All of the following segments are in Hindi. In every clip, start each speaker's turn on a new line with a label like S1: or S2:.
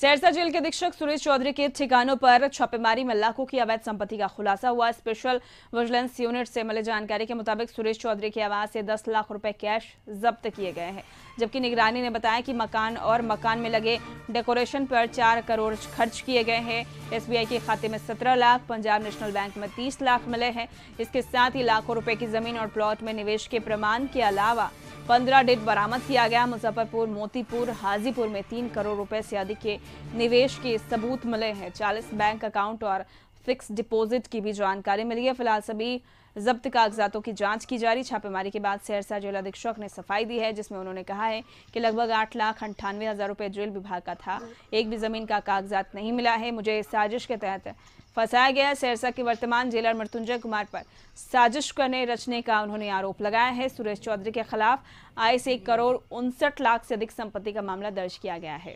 S1: सहरसा जेल के अधीक्षक सुरेश चौधरी के ठिकानों पर छापेमारी में लाखों की अवैध संपत्ति का खुलासा हुआ स्पेशल विजिलेंस यूनिट से मिली जानकारी के मुताबिक सुरेश चौधरी के आवास से 10 लाख रुपए कैश जब्त किए गए हैं जबकि निगरानी ने बताया कि मकान और मकान में लगे डेकोरेशन पर चार करोड़ खर्च किए गए हैं एस के खाते में सत्रह लाख पंजाब नेशनल बैंक में तीस लाख मिले हैं इसके साथ ही लाखों रुपए की जमीन और प्लॉट में निवेश के प्रमाण के अलावा पंद्रह डेट बरामद किया गया मुजफ्फरपुर मोतीपुर हाजीपुर में तीन करोड़ रुपए से अधिक के निवेश के सबूत मिले हैं चालीस बैंक अकाउंट और फिक्स डिपॉजिट की भी जानकारी मिली है फिलहाल सभी जब्त कागजातों की जांच की जा रही छापेमारी के बाद सहरसा जेल अधीक्षक ने सफाई दी है जिसमें उन्होंने कहा है कि लगभग आठ लाख अंठानवे हजार रुपये जेल विभाग का था एक भी जमीन का कागजात नहीं मिला है मुझे साजिश के तहत फंसाया गया सहरसा के वर्तमान जेलर मृत्युंजय कुमार पर साजिश करने रचने का उन्होंने आरोप लगाया है सुरेश चौधरी के खिलाफ आय से एक करोड़ उनसठ लाख से अधिक संपत्ति का मामला दर्ज किया गया है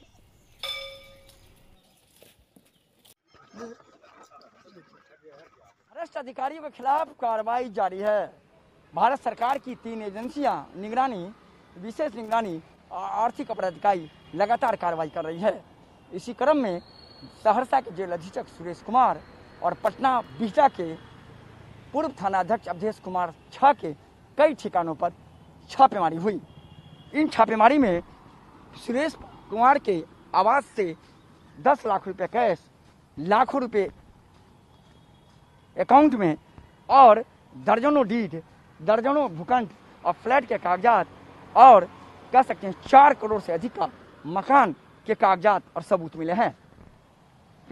S2: भ्रष्ट अधिकारियों के खिलाफ कार्रवाई जारी है भारत सरकार की तीन एजेंसियां निगरानी विशेष निगरानी आर्थिक अपराध इकाई लगातार कार्रवाई कर रही है इसी क्रम में सहरसा के जेल अधीक्षक सुरेश कुमार और पटना बिहटा के पूर्व थानाध्यक्ष अवधेश कुमार झा के कई ठिकानों पर छापेमारी हुई इन छापेमारी में सुरेश कुमार के आवास से 10 लाख रुपए कैश लाखों रुपए अकाउंट में और दर्जनों डीड दर्जनों भूखंड और फ्लैट के कागजात और कह सकते हैं चार करोड़ से अधिक का मकान के कागजात और सबूत मिले हैं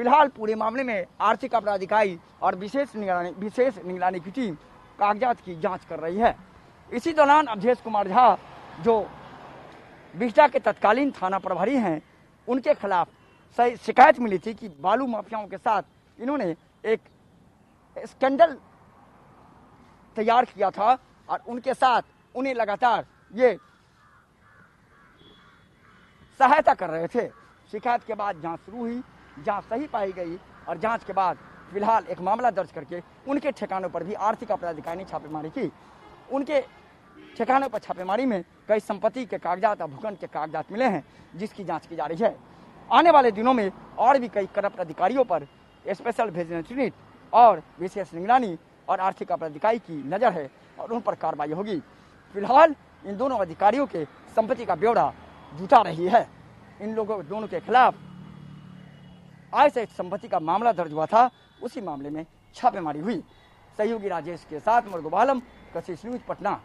S2: फिलहाल पूरे मामले में आर्थिक अपराध इकाई और विशेष निगरानी विशेष निगरानी की टीम कागजात की जांच कर रही है इसी दौरान अवधेश कुमार झा जो बिहटा के तत्कालीन थाना प्रभारी हैं उनके खिलाफ शिकायत मिली थी कि बालू माफियाओं के साथ इन्होंने एक स्कैंडल तैयार किया था और उनके साथ उन्हें लगातार ये सहायता कर रहे थे शिकायत के बाद जांच शुरू हुई जांच सही पाई गई और जांच के बाद फिलहाल एक मामला दर्ज करके उनके ठिकानों पर भी आर्थिक अपराध इकाई ने छापेमारी की उनके ठिकानों पर छापेमारी में कई संपत्ति के कागजात और भूखंड के कागजात मिले हैं जिसकी जाँच की जा रही है आने वाले दिनों में और भी कई करप्ट अधिकारियों पर स्पेशल विजिलेंस यूनिट और विशेष निगरानी और आर्थिक अपराध इकाई की नज़र है और उन पर कार्रवाई होगी फिलहाल इन दोनों अधिकारियों के संपत्ति का ब्यौरा जुटा रही है इन लोगों दोनों के खिलाफ आय से संपत्ति का मामला दर्ज हुआ था उसी मामले में छापेमारी हुई सहयोगी राजेश के साथ मर्गोबालम कशिश न्यूज पटना